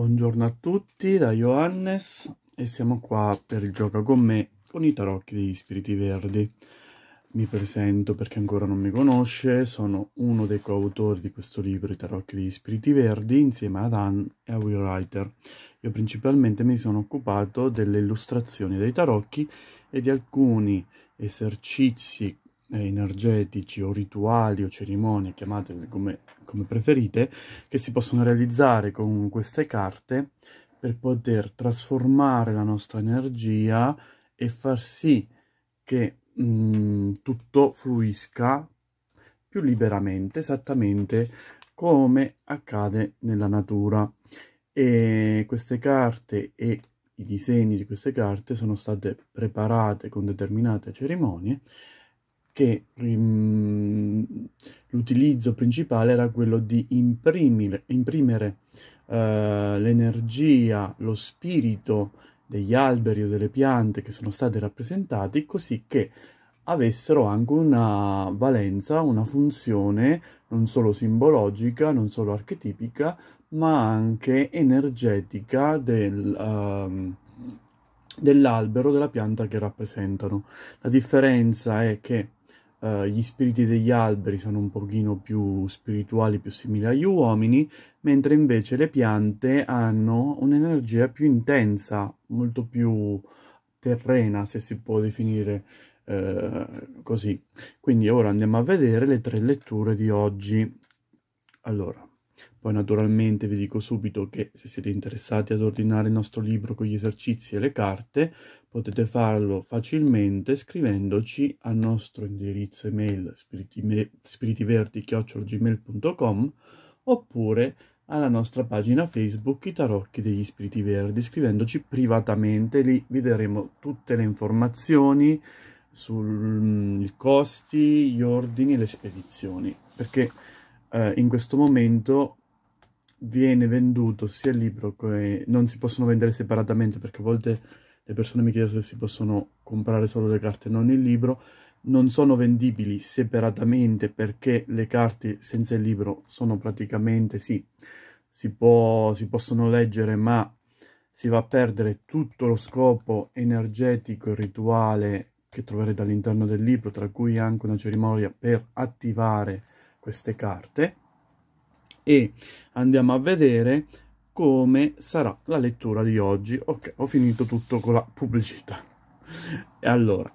Buongiorno a tutti da Johannes e siamo qua per il Gioca con me con i tarocchi degli spiriti verdi. Mi presento per chi ancora non mi conosce, sono uno dei coautori di questo libro I tarocchi degli spiriti verdi insieme ad Anne e a Will Writer. Io principalmente mi sono occupato delle illustrazioni dei tarocchi e di alcuni esercizi eh, energetici o rituali o cerimonie, chiamateli come, come preferite, che si possono realizzare con queste carte per poter trasformare la nostra energia e far sì che mh, mm, tutto fluisca più liberamente, esattamente come accade nella natura. E queste carte e i disegni di queste carte sono state preparate con determinate cerimonie che um, l'utilizzo principale era quello di imprimere, imprimere uh, l'energia, lo spirito degli alberi o delle piante che sono state rappresentati così che avessero anche una valenza, una funzione non solo simbologica, non solo archetipica, ma anche energetica del, um, dell'albero, della pianta che rappresentano. La differenza è che eh, gli spiriti degli alberi sono un pochino più spirituali, più simili agli uomini, mentre invece le piante hanno un'energia più intensa, molto più terrena, se si può definire uh, così. Quindi ora andiamo a vedere le tre letture di oggi. Allora, poi naturalmente vi dico subito che se siete interessati ad ordinare il nostro libro con gli esercizi e le carte, potete farlo facilmente scrivendoci al nostro indirizzo email spiritiverdi.gmail.com oppure alla nostra pagina Facebook I Tarocchi degli Spiriti Verdi, scrivendoci privatamente, lì vi daremo tutte le informazioni sui mm, costi, gli ordini e le spedizioni, perché eh, in questo momento viene venduto sia il libro che non si possono vendere separatamente perché a volte le persone mi chiedono se si possono comprare solo le carte e non il libro non sono vendibili separatamente perché le carte senza il libro sono praticamente sì si, può, si possono leggere ma si va a perdere tutto lo scopo energetico e rituale che troverete all'interno del libro tra cui anche una cerimonia per attivare queste carte e andiamo a vedere come sarà la lettura di oggi. Ok, ho finito tutto con la pubblicità. e allora,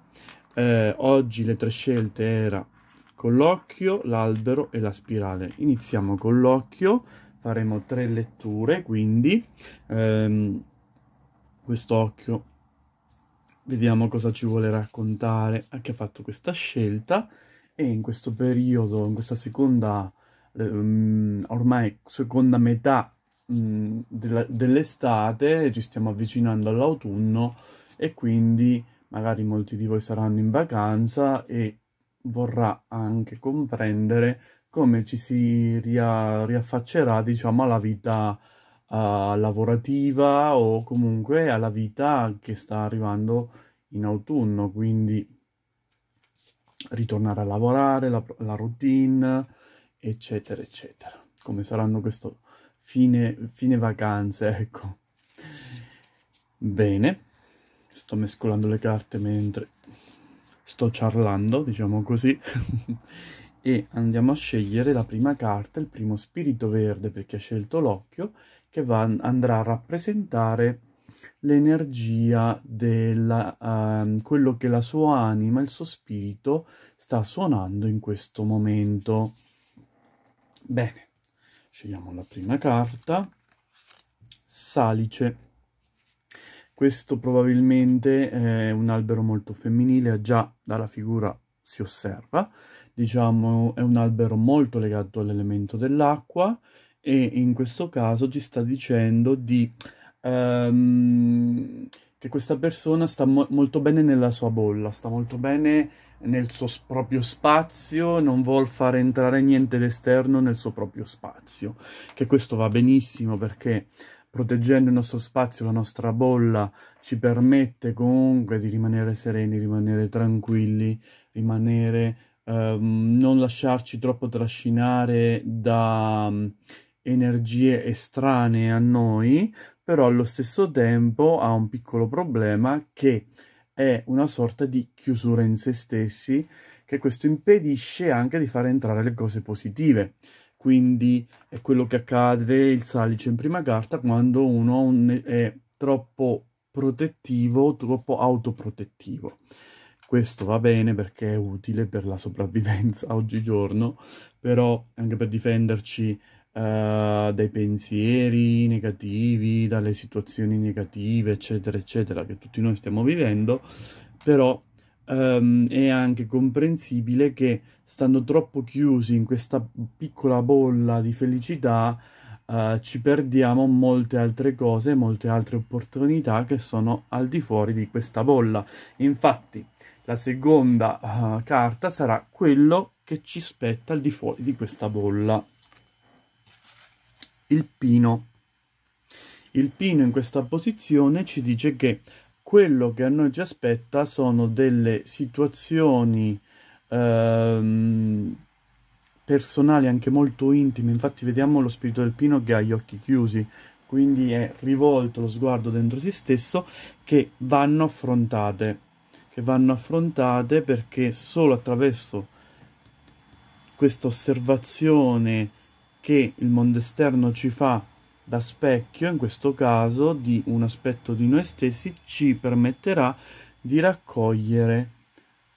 eh, oggi le tre scelte era l'occhio, l'albero e la spirale. Iniziamo con l'occhio, faremo tre letture, quindi ehm, questo occhio vediamo cosa ci vuole raccontare a chi ha fatto questa scelta e in questo periodo, in questa seconda, ehm, ormai seconda metà mh, della, dell'estate, ci stiamo avvicinando all'autunno e quindi magari molti di voi saranno in vacanza e vorrà anche comprendere come ci si ria, riaffaccerà, diciamo, alla vita uh, lavorativa o comunque alla vita che sta arrivando in autunno, quindi ritornare a lavorare, la, la routine, eccetera, eccetera. Come saranno questo fine, fine vacanze, ecco. Bene, sto mescolando le carte mentre sto ciarlando, diciamo così. e andiamo a scegliere la prima carta, il primo spirito verde, perché ha scelto l'occhio, che va, andrà a rappresentare l'energia di uh, ehm, quello che la sua anima, il suo spirito sta suonando in questo momento. Bene, scegliamo la prima carta, salice. Questo probabilmente è un albero molto femminile, già dalla figura si osserva. Diciamo è un albero molto legato all'elemento dell'acqua e in questo caso ci sta dicendo di ehm, che questa persona sta mo molto bene nella sua bolla, sta molto bene nel suo proprio spazio, non vuol far entrare niente d'esterno nel suo proprio spazio, che questo va benissimo perché proteggendo il nostro spazio, la nostra bolla, ci permette comunque di rimanere sereni, rimanere tranquilli, rimanere, ehm, non lasciarci troppo trascinare da ehm, energie estranee a noi, però allo stesso tempo ha un piccolo problema che è una sorta di chiusura in se stessi che questo impedisce anche di fare entrare le cose positive. Quindi è quello che accade il salice in prima carta quando uno è troppo protettivo, troppo autoprotettivo. Questo va bene perché è utile per la sopravvivenza oggigiorno, però anche per difenderci eh, dai pensieri negativi, dalle situazioni negative, eccetera, eccetera, che tutti noi stiamo vivendo, però um, è anche comprensibile che stando troppo chiusi in questa piccola bolla di felicità, uh, ci perdiamo molte altre cose, molte altre opportunità che sono al di fuori di questa bolla. Infatti, la seconda uh, carta sarà quello che ci spetta al di fuori di questa bolla il pino. Il pino in questa posizione ci dice che quello che a noi ci aspetta sono delle situazioni ehm, personali anche molto intime, infatti vediamo lo spirito del pino che ha gli occhi chiusi, quindi è rivolto lo sguardo dentro se stesso, che vanno affrontate, che vanno affrontate perché solo attraverso questa osservazione che il mondo esterno ci fa da specchio, in questo caso di un aspetto di noi stessi, ci permetterà di raccogliere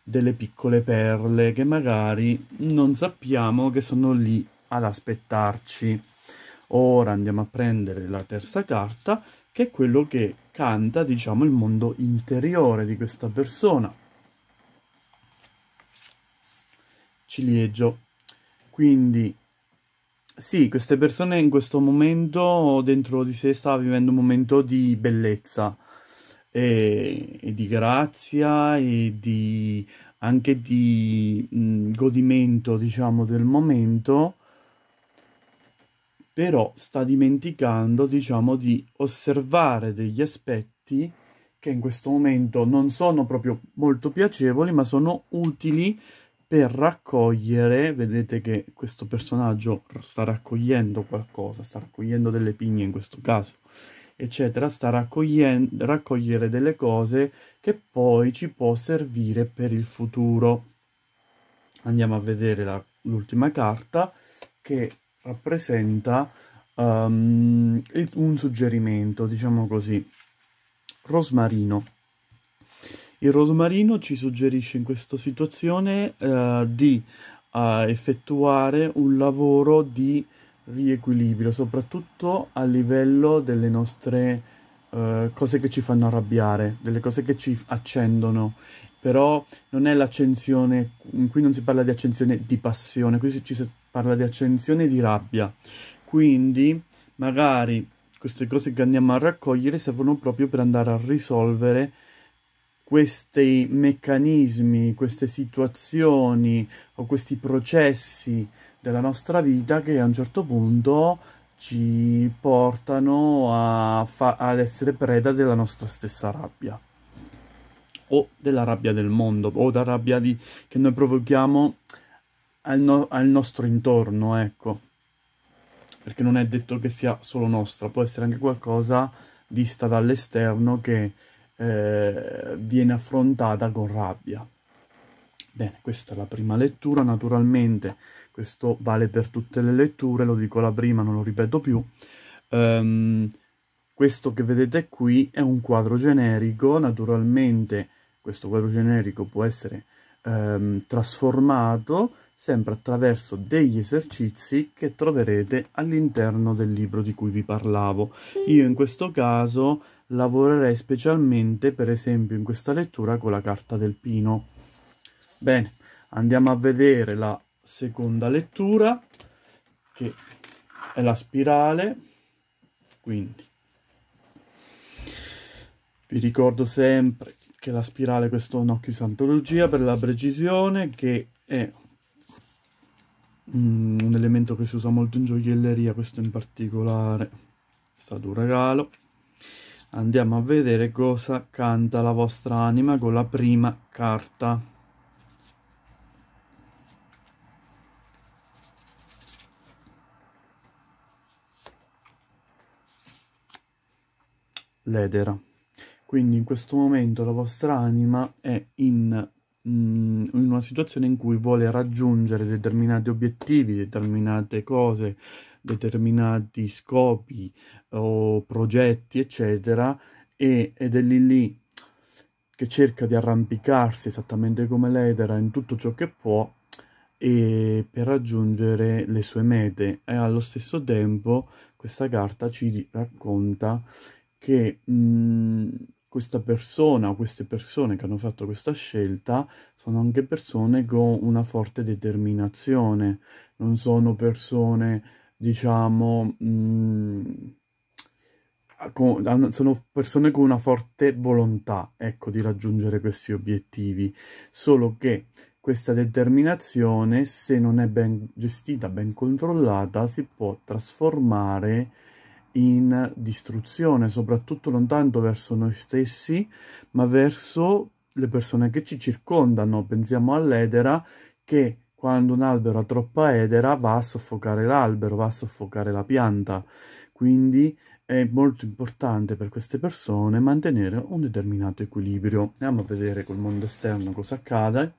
delle piccole perle che magari non sappiamo che sono lì ad aspettarci. Ora andiamo a prendere la terza carta, che è quello che canta, diciamo, il mondo interiore di questa persona. Ciliegio. Quindi sì, queste persone in questo momento dentro di sé stavano vivendo un momento di bellezza e, e di grazia e di, anche di mh, mm, godimento, diciamo, del momento, però sta dimenticando, diciamo, di osservare degli aspetti che in questo momento non sono proprio molto piacevoli, ma sono utili per raccogliere, vedete che questo personaggio sta raccogliendo qualcosa, sta raccogliendo delle pigne in questo caso, eccetera, sta raccogliendo, raccogliere delle cose che poi ci può servire per il futuro. Andiamo a vedere l'ultima carta che rappresenta um, un suggerimento, diciamo così, rosmarino. Il rosmarino ci suggerisce in questa situazione eh, di eh, effettuare un lavoro di riequilibrio, soprattutto a livello delle nostre eh, cose che ci fanno arrabbiare, delle cose che ci accendono. Però non è l'accensione, qui non si parla di accensione di passione, qui ci si parla di accensione di rabbia. Quindi magari queste cose che andiamo a raccogliere servono proprio per andare a risolvere questi meccanismi, queste situazioni o questi processi della nostra vita che a un certo punto ci portano ad essere preda della nostra stessa rabbia o della rabbia del mondo o della rabbia di, che noi provochiamo al, no al, nostro intorno, ecco. Perché non è detto che sia solo nostra, può essere anche qualcosa vista dall'esterno che eh, viene affrontata con rabbia. Bene, questa è la prima lettura, naturalmente questo vale per tutte le letture, lo dico la prima, non lo ripeto più. Um, questo che vedete qui è un quadro generico, naturalmente questo quadro generico può essere um, trasformato sempre attraverso degli esercizi che troverete all'interno del libro di cui vi parlavo. Io in questo caso lavorerei specialmente per esempio in questa lettura con la carta del pino. Bene, andiamo a vedere la seconda lettura che è la spirale, quindi vi ricordo sempre che la spirale questo è un occhio santologia per la precisione che è un elemento che si usa molto in gioielleria, questo in particolare è stato un regalo andiamo a vedere cosa canta la vostra anima con la prima carta. L'edera. Quindi in questo momento la vostra anima è in, mm, in una situazione in cui vuole raggiungere determinati obiettivi, determinate cose, determinati scopi o progetti, eccetera, e, ed è lì lì che cerca di arrampicarsi esattamente come l'edera in tutto ciò che può e per raggiungere le sue mete e allo stesso tempo questa carta ci racconta che mh, mm, questa persona o queste persone che hanno fatto questa scelta sono anche persone con una forte determinazione, non sono persone diciamo, mh, mm, con, sono persone con una forte volontà, ecco, di raggiungere questi obiettivi, solo che questa determinazione, se non è ben gestita, ben controllata, si può trasformare in distruzione, soprattutto non tanto verso noi stessi, ma verso le persone che ci circondano. Pensiamo all'edera che quando un albero ha troppa edera va a soffocare l'albero, va a soffocare la pianta, quindi è molto importante per queste persone mantenere un determinato equilibrio. Andiamo a vedere col mondo esterno cosa accade.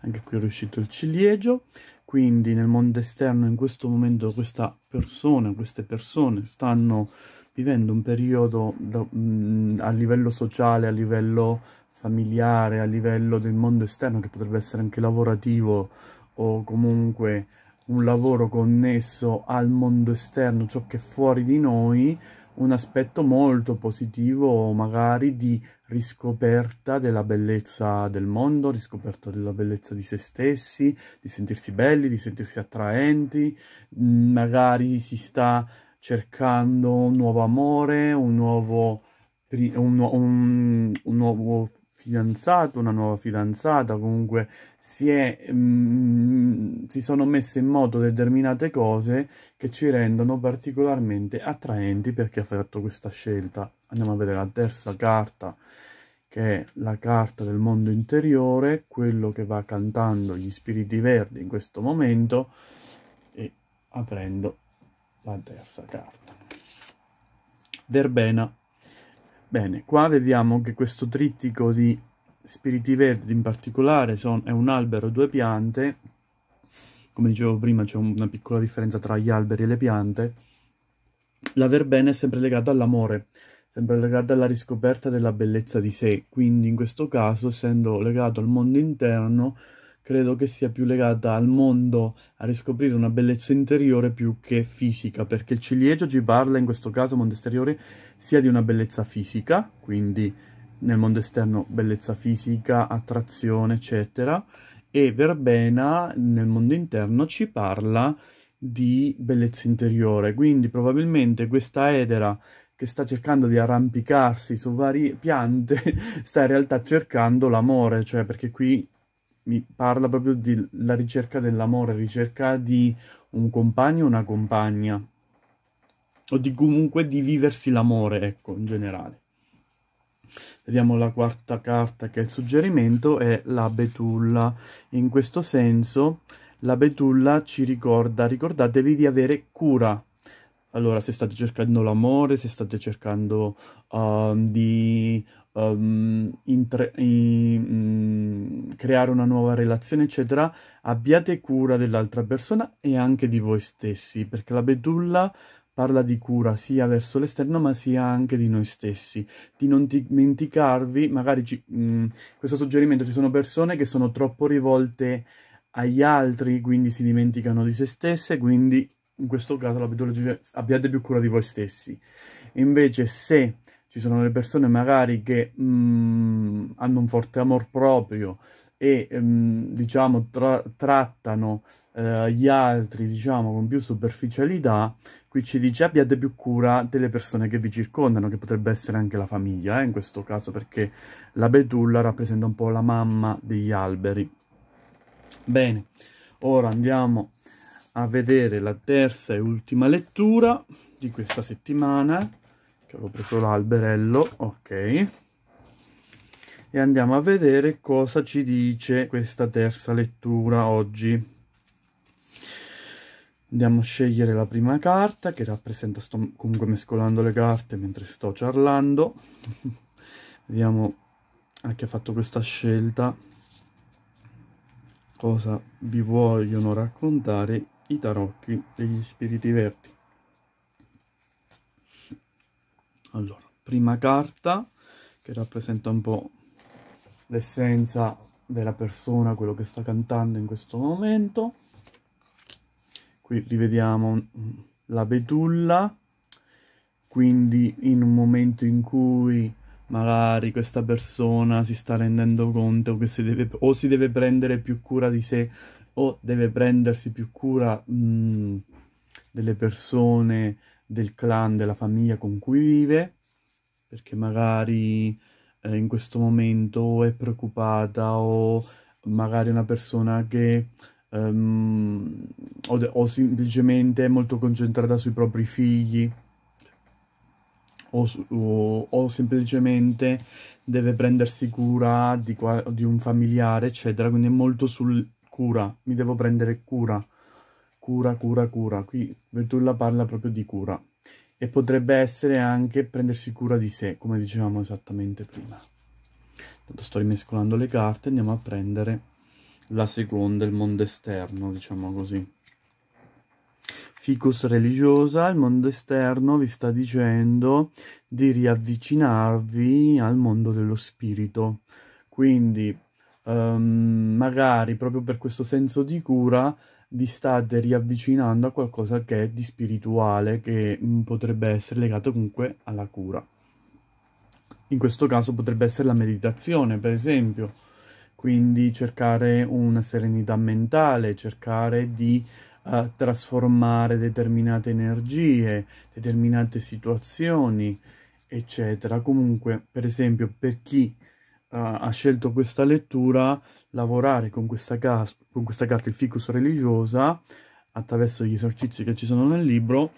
Anche qui è uscito il ciliegio, quindi nel mondo esterno in questo momento questa persona, queste persone stanno vivendo un periodo da, mh, mm, a livello sociale, a livello familiare, a livello del mondo esterno, che potrebbe essere anche lavorativo o comunque un lavoro connesso al mondo esterno, ciò che è fuori di noi, un aspetto molto positivo magari di riscoperta della bellezza del mondo, riscoperta della bellezza di se stessi, di sentirsi belli, di sentirsi attraenti, magari si sta cercando un nuovo amore, un nuovo, un, un, un nuovo fidanzato, una nuova fidanzata, comunque si, è, mm, si sono messe in moto determinate cose che ci rendono particolarmente attraenti perché ha fatto questa scelta. Andiamo a vedere la terza carta, che è la carta del mondo interiore, quello che va cantando gli spiriti verdi in questo momento, e aprendo la terza carta. Verbena. Bene, qua vediamo che questo trittico di spiriti verdi in particolare son, è un albero due piante. Come dicevo prima c'è una piccola differenza tra gli alberi e le piante. La verbena è sempre legata all'amore, sempre legata alla riscoperta della bellezza di sé. Quindi in questo caso, essendo legato al mondo interno, credo che sia più legata al mondo, a riscoprire una bellezza interiore più che fisica, perché il ciliegio ci parla, in questo caso mondo esteriore, sia di una bellezza fisica, quindi nel mondo esterno bellezza fisica, attrazione, eccetera, e verbena nel mondo interno ci parla di bellezza interiore, quindi probabilmente questa edera che sta cercando di arrampicarsi su varie piante sta in realtà cercando l'amore, cioè perché qui mi parla proprio della ricerca dell'amore, ricerca di un compagno o una compagna, o di comunque di viversi l'amore, ecco, in generale. Vediamo la quarta carta che è il suggerimento, è la betulla. In questo senso la betulla ci ricorda, ricordatevi di avere cura. Allora, se state cercando l'amore, se state cercando uh, di um, intre- in, um, mm, creare una nuova relazione, eccetera, abbiate cura dell'altra persona e anche di voi stessi, perché la bedulla parla di cura sia verso l'esterno ma sia anche di noi stessi, di non dimenticarvi, magari ci, mh, mm, questo suggerimento ci sono persone che sono troppo rivolte agli altri, quindi si dimenticano di se stesse, quindi in questo caso la pedologia abbiate più cura di voi stessi. Invece se ci sono le persone magari che mh, mm, hanno un forte amor proprio e mh, mm, diciamo tra trattano eh, gli altri diciamo con più superficialità. Qui ci dice abbiate più cura delle persone che vi circondano, che potrebbe essere anche la famiglia eh, in questo caso perché la betulla rappresenta un po' la mamma degli alberi. Bene, ora andiamo a vedere la terza e ultima lettura di questa settimana cioè, ho preso l'alberello ok e andiamo a vedere cosa ci dice questa terza lettura oggi andiamo a scegliere la prima carta che rappresenta sto comunque mescolando le carte mentre sto ciarlando vediamo a chi ha fatto questa scelta cosa vi vogliono raccontare i tarocchi degli spiriti verdi Allora, prima carta che rappresenta un po' l'essenza della persona, quello che sta cantando in questo momento. Qui rivediamo la betulla, quindi in un momento in cui magari questa persona si sta rendendo conto che si deve, o si deve prendere più cura di sé o deve prendersi più cura mh, mm, delle persone del clan, della famiglia con cui vive, perché magari eh, in questo momento è preoccupata o magari è una persona che um, o, o semplicemente è molto concentrata sui propri figli o, o, o semplicemente deve prendersi cura di, di un familiare eccetera quindi è molto sul cura mi devo prendere cura cura, cura, cura. Qui Ventulla parla proprio di cura e potrebbe essere anche prendersi cura di sé, come dicevamo esattamente prima. Tanto sto rimescolando le carte, andiamo a prendere la seconda, il mondo esterno, diciamo così. Ficus religiosa, il mondo esterno vi sta dicendo di riavvicinarvi al mondo dello spirito. Quindi, um, magari proprio per questo senso di cura, vi state riavvicinando a qualcosa che è di spirituale, che mm, potrebbe essere legato comunque alla cura. In questo caso potrebbe essere la meditazione, per esempio, quindi cercare una serenità mentale, cercare di uh, trasformare determinate energie, determinate situazioni, eccetera. Comunque, per esempio, per chi ha scelto questa lettura, lavorare con questa, cas- con questa carta, il ficus religiosa, attraverso gli esercizi che ci sono nel libro,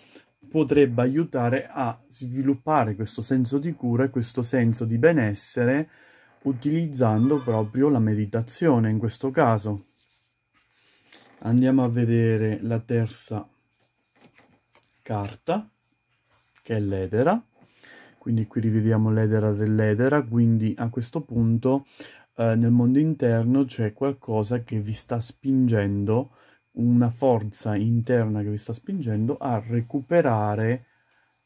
potrebbe aiutare a sviluppare questo senso di cura e questo senso di benessere utilizzando proprio la meditazione in questo caso. Andiamo a vedere la terza carta, che è l'edera. Quindi qui rivediamo l'edera dell'edera, quindi a questo punto eh, nel mondo interno c'è qualcosa che vi sta spingendo, una forza interna che vi sta spingendo a recuperare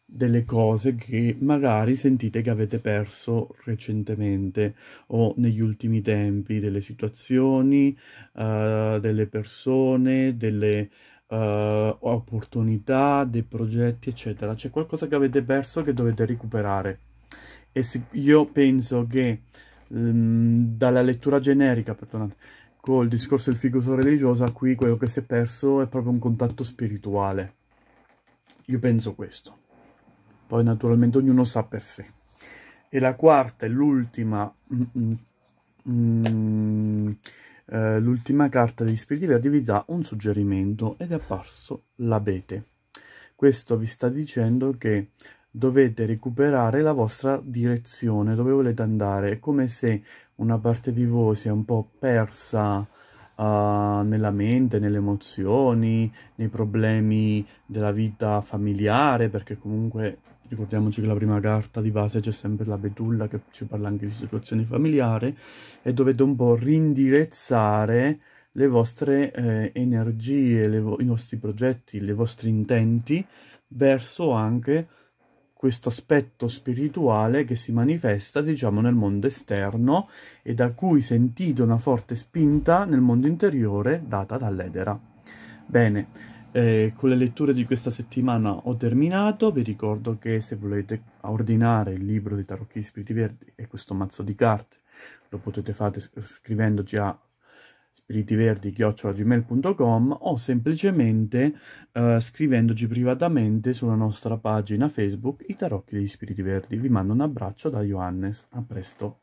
delle cose che magari sentite che avete perso recentemente o negli ultimi tempi, delle situazioni, uh, delle persone, delle uh, opportunità, dei progetti, eccetera. C'è qualcosa che avete perso che dovete recuperare. E se, io penso che um, dalla lettura generica, perdonate, col discorso del figo religioso, qui quello che si è perso è proprio un contatto spirituale. Io penso questo. Poi naturalmente ognuno sa per sé. E la quarta e l'ultima mm, mm, mm eh, l'ultima carta degli Spiriti Verdi vi dà un suggerimento ed è apparso l'abete. Questo vi sta dicendo che dovete recuperare la vostra direzione, dove volete andare. È come se una parte di voi sia un po' persa uh, nella mente, nelle emozioni, nei problemi della vita familiare, perché comunque Ricordiamoci che la prima carta di base c'è sempre la Betulla che ci parla anche di situazioni familiari e dovete un po' rindirizzare le vostre eh, energie, le vo i vostri progetti, i vostri intenti verso anche questo aspetto spirituale che si manifesta, diciamo, nel mondo esterno e da cui sentite una forte spinta nel mondo interiore data dall'edera. Bene, eh, con le letture di questa settimana ho terminato, vi ricordo che se volete ordinare il libro dei tarocchi spiriti verdi e questo mazzo di carte lo potete fare scrivendoci a spiritiverdi-gmail.com o semplicemente eh, scrivendoci privatamente sulla nostra pagina Facebook I Tarocchi degli Spiriti Verdi. Vi mando un abbraccio da Johannes, a presto!